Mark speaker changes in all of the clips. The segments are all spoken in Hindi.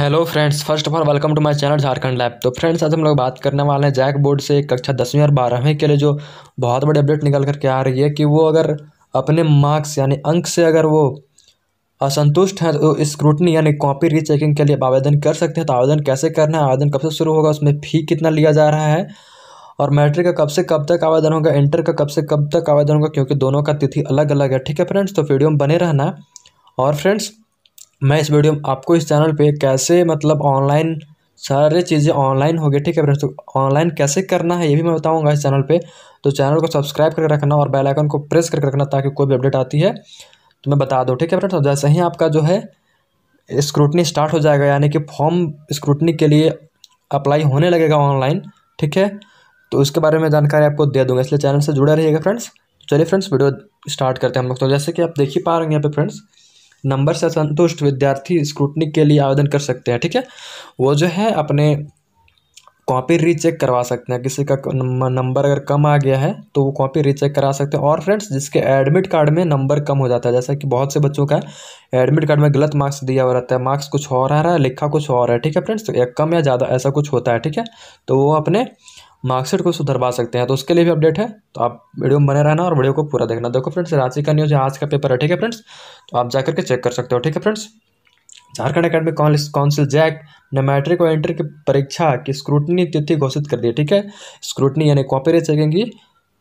Speaker 1: hello friends first of all welcome to my channel Jharkhand lab तो फ्रेंड्स आज हम लोग बात करने वाले हैं जैक बोर्ड से कक्षा दसवीं और बारहवीं के लिए जो बहुत बड़ी अपडेट निकल करके आ रही है कि वो अगर अपने मार्क्स यानी अंक से अगर वो असंतुष्ट हैं तो स्क्रूटनी यानी कॉपी रीचेकिंग के लिए आवेदन कर सकते हैं तो आवेदन कैसे करना है आवेदन कब से शुरू होगा उसमें फ़ी कितना लिया जा रहा है और मैट्रिक का कब से कब तक आवेदन होगा इंटर का कब से कब तक आवेदन होगा क्योंकि दोनों का तिथि अलग अलग है ठीक है फ्रेंड्स तो वीडियो में बने रहना और फ्रेंड्स मैं इस वीडियो में आपको इस चैनल पे कैसे मतलब ऑनलाइन सारे चीज़ें ऑनलाइन हो गई ठीक है फ्रेंड्स तो ऑनलाइन कैसे करना है ये भी मैं बताऊंगा इस चैनल पे तो चैनल को सब्सक्राइब करके रखना और बेल आइकन को प्रेस करके रखना ताकि कोई भी अपडेट आती है तो मैं बता दूँ ठीक है फ्रेंड्स तो जैसे ही आपका जो है स्क्रूटनी स्टार्ट हो जाएगा यानी कि फॉर्म स्क्रूटनी के लिए अप्लाई होने लगेगा ऑनलाइन ठीक है तो उसके बारे में जानकारी आपको दे दूँगा इसलिए चैनल से जुड़े रहिएगा फ्रेंड्स तो चलिए फ्रेंड्स वीडियो स्टार्ट करते हैं हम लोग तो जैसे कि आप देख ही पा रहे हैं यहाँ पे फ्रेंड्स नंबर से संतुष्ट विद्यार्थी स्क्रूटनी के लिए आवेदन कर सकते हैं ठीक है वो जो है अपने कॉपी रीचेक करवा सकते हैं किसी का नंबर अगर कम आ गया है तो वो कॉपी रीचेक करा सकते हैं और फ्रेंड्स जिसके एडमिट कार्ड में नंबर कम हो जाता है जैसा कि बहुत से बच्चों का एडमिट कार्ड में गलत मार्क्स दिया हुआ रहता है मार्क्स कुछ और आ रहा है लिखा कुछ और है ठीक है फ्रेंड्स तो या कम या ज़्यादा ऐसा कुछ होता है ठीक है तो वो अपने मार्कशीट को सुधरवा सकते हैं तो उसके लिए भी अपडेट है तो आप वीडियो में बने रहना और वीडियो को पूरा देखना देखो फ्रेंड्स रांची का न्यूज़ है आज का पेपर है ठीक है फ्रेंड्स तो आप जाकर के चेक कर सकते हो ठीक है friends Jharkhand academic council JAC ने मैट्रिक और इंटर की परीक्षा की स्क्रूटनी तिथि घोषित कर दी है ठीक है स्क्रूटनी यानी कॉपी चेकिंग की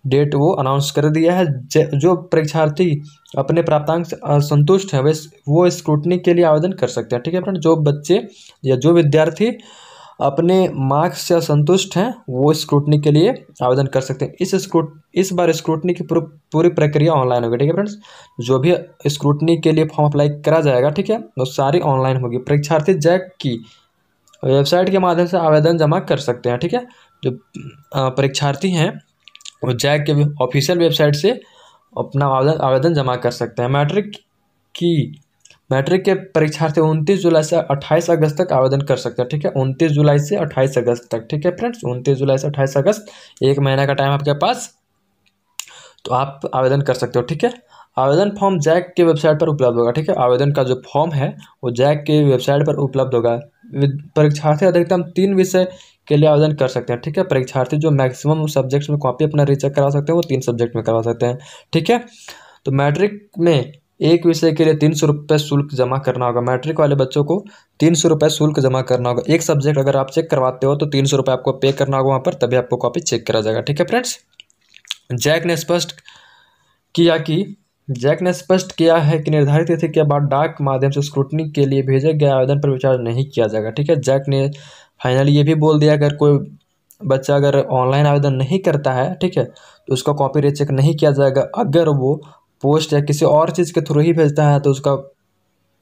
Speaker 1: डेट वो अनाउंस कर दिया है जो परीक्षार्थी अपने प्राप्तांक से संतुष्ट है वे वो स्क्रूटनी के लिए आवेदन कर सकते हैं ठीक है फ्रेंड जो बच्चे या जो विद्यार्थी अपने मार्क्स से असंतुष्ट हैं वो स्क्रूटनी के लिए आवेदन कर सकते हैं इस स्क्रूट इस बार स्क्रूटनी की पूरी पूरी प्रक्रिया ऑनलाइन होगी ठीक है फ्रेंड्स जो भी स्क्रूटनी के लिए फॉर्म अप्लाई करा जाएगा ठीक है वो सारी ऑनलाइन होगी परीक्षार्थी जैक की वेबसाइट के माध्यम से आवेदन जमा कर सकते हैं ठीक है जो परीक्षार्थी हैं वो जैक के ऑफिशियल वेबसाइट से अपना आवेदन आवेदन जमा कर सकते हैं मैट्रिक की मैट्रिक के परीक्षार्थी उनतीस जुलाई से अट्ठाईस अगस्त तक आवेदन कर सकते हैं ठीक है उनतीस जुलाई से अट्ठाईस अगस्त तक ठीक है फ्रेंड्स उनतीस जुलाई से अट्ठाईस अगस्त एक महीना का टाइम आपके पास तो आप आवेदन कर सकते हो ठीक है आवेदन फॉर्म जैक की वेबसाइट पर उपलब्ध होगा ठीक है आवेदन का जो फॉर्म है वो जैक की वेबसाइट पर उपलब्ध होगा परीक्षार्थी अधिकतम तीन विषय के लिए आवेदन कर सकते हैं ठीक है परीक्षार्थी जो मैक्सिमम सब्जेक्ट्स में कॉपी अपना रिचेक करा सकते हैं वो तीन सब्जेक्ट में करवा सकते हैं ठीक है तो मैट्रिक में एक विषय के लिए तीन सौ रुपये शुल्क जमा करना होगा मैट्रिक वाले बच्चों को तीन सौ रुपये शुल्क जमा करना होगा एक सब्जेक्ट अगर आप चेक करवाते हो तो तीन सौ रुपये आपको पे करना होगा वहाँ पर तभी आपको कॉपी चेक करा जाएगा ठीक है फ्रेंड्स जैक ने स्पष्ट किया कि जैक ने स्पष्ट किया है कि निर्धारित तिथि के बाद डाक माध्यम से स्क्रूटनी के लिए भेजे गए आवेदन पर विचार नहीं किया जाएगा ठीक है जैक ने फाइनली ये भी बोल दिया अगर कोई बच्चा अगर ऑनलाइन आवेदन नहीं करता है ठीक है तो उसका कॉपी रेचेक नहीं किया जाएगा अगर वो पोस्ट या किसी और चीज़ के थ्रू ही भेजता है तो उसका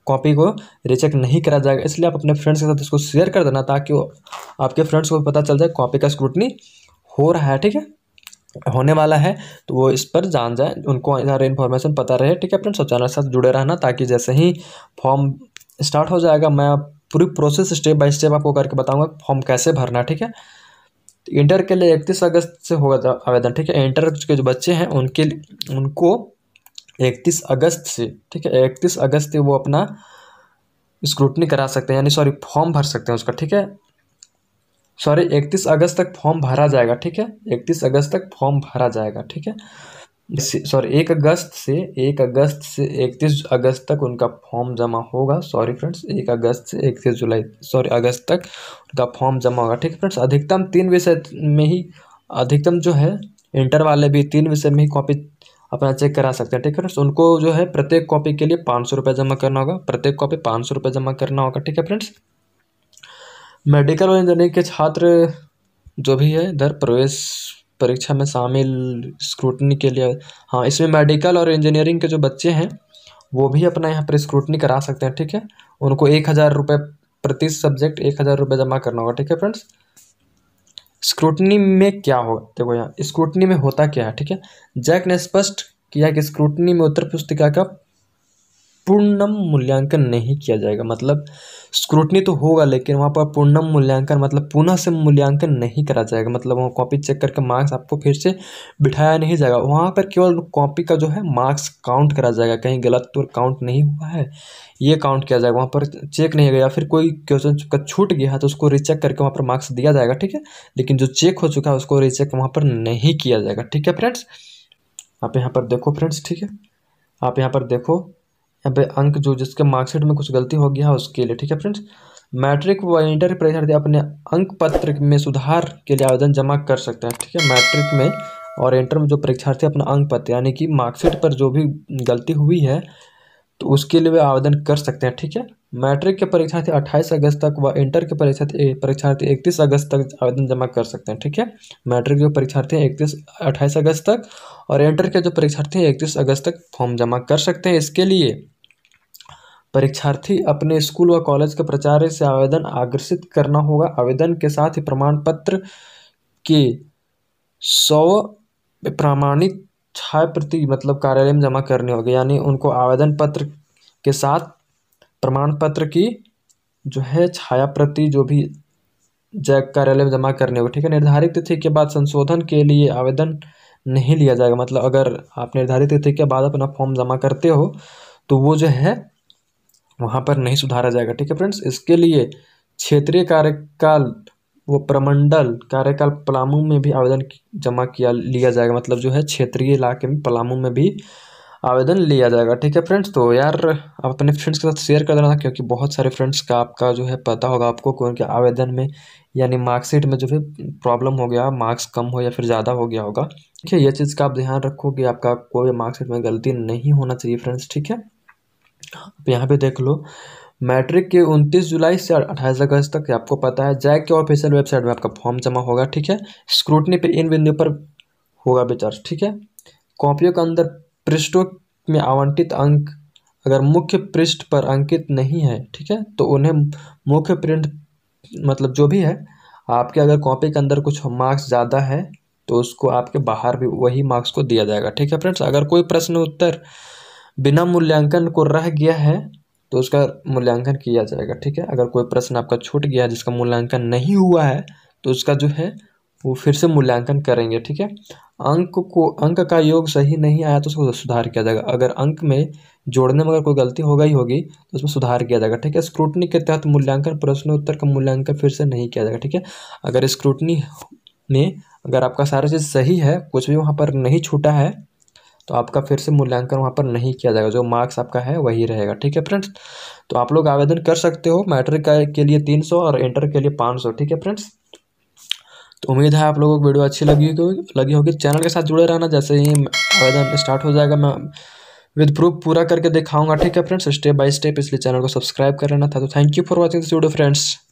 Speaker 1: कॉपी को रिचेक नहीं करा जाएगा इसलिए आप अपने फ्रेंड्स के साथ इसको शेयर कर देना ताकि वो आपके फ्रेंड्स को पता चल जाए कॉपी का स्क्रूटनी हो रहा है ठीक है होने वाला है तो वो इस पर जान जाए उनको सारे इन्फॉर्मेशन पता रहे ठीक है फ्रेंड्स और चैनल के साथ जुड़े रहना ताकि जैसे ही फॉर्म स्टार्ट हो जाएगा मैं पूरी प्रोसेस स्टेप बाय स्टेप आपको करके बताऊंगा फॉर्म कैसे भरना ठीक है इंटर के लिए इकतीस अगस्त से होगा आवेदन ठीक है इंटर के जो बच्चे हैं उनके उनको इकतीस अगस्त से ठीक है इकतीस अगस्त से वो अपना स्क्रूटनी करा सकते हैं यानी सॉरी फॉर्म भर सकते हैं उसका ठीक है सॉरी इकतीस अगस्त तक फॉर्म भरा जाएगा ठीक है इकतीस अगस्त तक फॉर्म भरा जाएगा ठीक है सॉरी एक अगस्त से एक अगस्त से इकतीस अगस्त तक उनका फॉर्म जमा होगा सॉरी फ्रेंड्स एक अगस्त से इकतीस जुलाई सॉरी अगस्त तक उनका फॉर्म जमा होगा ठीक है फ्रेंड्स अधिकतम तीन विषय में ही अधिकतम जो है इंटर वाले भी तीन विषय में ही कॉपी अपना चेक करा सकते हैं ठीक है फ्रेंड्स उनको जो है प्रत्येक कॉपी के लिए पाँच सौ रुपये जमा करना होगा प्रत्येक कॉपी पाँच सौ रुपये जमा करना होगा ठीक है फ्रेंड्स मेडिकल और इंजीनियरिंग के छात्र जो भी है इधर प्रवेश परीक्षा में शामिल स्क्रूटनी के लिए हाँ इसमें मेडिकल और इंजीनियरिंग के जो बच्चे हैं वो भी अपना यहाँ पर स्क्रूटनी करा सकते हैं ठीक है उनको एक हज़ार रुपये प्रति सब्जेक्ट एक हज़ार रुपये जमा करना होगा ठीक है फ्रेंड्स स्क्रूटनी में क्या हो देखो यहाँ स्क्रूटनी में होता क्या है ठीक है जैक ने स्पष्ट किया कि स्क्रूटनी में उत्तर पुस्तिका का पूर्णम मूल्यांकन नहीं किया जाएगा मतलब स्क्रूटनी तो होगा लेकिन वहाँ पर पूर्णम मूल्यांकन मतलब पुनः से मूल्यांकन नहीं करा जाएगा मतलब वहाँ कॉपी चेक करके मार्क्स आपको फिर से बिठाया नहीं जाएगा वहाँ पर केवल कॉपी का जो है मार्क्स काउंट करा जाएगा कहीं गलत तो काउंट नहीं हुआ है ये काउंट किया जाएगा वहाँ पर चेक नहीं गया फिर कोई क्वेश्चन का छूट गया है तो उसको रिचेक करके वहाँ पर मार्क्स दिया जाएगा ठीक है लेकिन जो चेक हो चुका है उसको रिचेक वहाँ पर नहीं किया जाएगा ठीक है फ्रेंड्स आप यहाँ पर देखो फ्रेंड्स ठीक है आप यहाँ पर देखो यहाँ पे अंक जो जिसके मार्कशीट में कुछ गलती हो गया है हाँ, उसके लिए ठीक है फ्रेंड्स मैट्रिक व इंटर परीक्षार्थी अपने अंक पत्र में सुधार के लिए आवेदन जमा कर सकते हैं ठीक है मैट्रिक में और इंटर में जो परीक्षार्थी अपना अंक पत्र यानी कि मार्कशीट पर जो भी गलती हुई है तो उसके लिए वे आवेदन कर सकते हैं ठीक है मैट्रिक के परीक्षार्थी 28 अगस्त तक व इंटर के परीक्षार्थी परीक्षार्थी 31 अगस्त तक आवेदन जमा कर सकते हैं ठीक है मैट्रिक के परीक्षार्थी हैं इकतीस अट्ठाईस अगस्त तक और इंटर के जो परीक्षार्थी हैं इकतीस अगस्त तक फॉर्म जमा कर सकते हैं इसके लिए परीक्षार्थी अपने स्कूल व कॉलेज के प्राचार्य से आवेदन आकर्षित करना होगा आवेदन के साथ ही प्रमाण पत्र के सौ प्रमाणित छाया प्रति मतलब कार्यालय में जमा करनी होगी यानी उनको आवेदन पत्र के साथ प्रमाण पत्र की जो है छाया प्रति जो भी जैक कार्यालय में जमा करने होगी ठीक है निर्धारित तिथि के बाद संशोधन के लिए आवेदन नहीं लिया जाएगा मतलब अगर आप निर्धारित तिथि के बाद अपना फॉर्म जमा करते हो तो वो जो है वहाँ पर नहीं सुधारा जाएगा ठीक है फ्रेंड्स इसके लिए क्षेत्रीय कार्यकाल वो प्रमंडल कार्यकाल पलामू में भी आवेदन जमा किया लिया जाएगा मतलब जो है क्षेत्रीय इलाके में पलामू में भी आवेदन लिया जाएगा ठीक है फ्रेंड्स तो यार आप अपने फ्रेंड्स के साथ शेयर कर देना क्योंकि बहुत सारे फ्रेंड्स का आपका जो है पता होगा आपको कौन उनके आवेदन में यानी मार्कशीट में जो है प्रॉब्लम हो गया मार्क्स कम हो या फिर ज़्यादा हो गया होगा ठीक है यह चीज़ का आप ध्यान रखो कि आपका कोई मार्कशीट में गलती नहीं होना चाहिए फ्रेंड्स ठीक है यहाँ पे देख लो मैट्रिक के 29 जुलाई से 28 अगस्त तक आपको पता है जैक के ऑफिशियल वेबसाइट में आपका फॉर्म जमा होगा ठीक है स्क्रूटनी पे इन बिंदु पर होगा विचार ठीक है कॉपियों के अंदर पृष्ठों में आवंटित अंक अगर मुख्य पृष्ठ पर अंकित नहीं है ठीक है तो उन्हें मुख्य प्रिंट मतलब जो भी है आपके अगर कॉपी के अंदर कुछ मार्क्स ज़्यादा है तो उसको आपके बाहर भी वही मार्क्स को दिया जाएगा ठीक है फ्रेंड्स अगर कोई प्रश्न उत्तर बिना मूल्यांकन को रह गया है तो उसका मूल्यांकन किया जाएगा ठीक है अगर कोई प्रश्न आपका छूट गया है जिसका मूल्यांकन नहीं हुआ है तो उसका जो है वो फिर से मूल्यांकन करेंगे ठीक है अंक को अंक का योग सही नहीं आया तो उसको सुधार किया जाएगा अगर अंक में जोड़ने में अगर कोई गलती होगा ही होगी तो उसमें सुधार किया जाएगा ठीक है स्क्रूटनी के तहत मूल्यांकन प्रश्न उत्तर का मूल्यांकन फिर से नहीं किया जाएगा ठीक है अगर स्क्रूटनी में अगर आपका सारा चीज़ सही है कुछ भी वहाँ पर नहीं छूटा है तो आपका फिर से मूल्यांकन वहाँ पर नहीं किया जाएगा जो मार्क्स आपका है वही रहेगा ठीक है फ्रेंड्स तो आप लोग आवेदन कर सकते हो मैट्रिक के लिए तीन सौ और इंटर के लिए पाँच सौ ठीक है फ्रेंड्स तो उम्मीद है आप लोगों को वीडियो अच्छी लगी लगी होगी चैनल के साथ जुड़े रहना जैसे ही आवेदन स्टार्ट हो जाएगा मैं विद प्रूफ पूरा करके दिखाऊंगा ठीक है फ्रेंड्स स्टेप बाय स्टेप इसलिए चैनल को सब्सक्राइब कर लेना था तो thank you for watching this video friends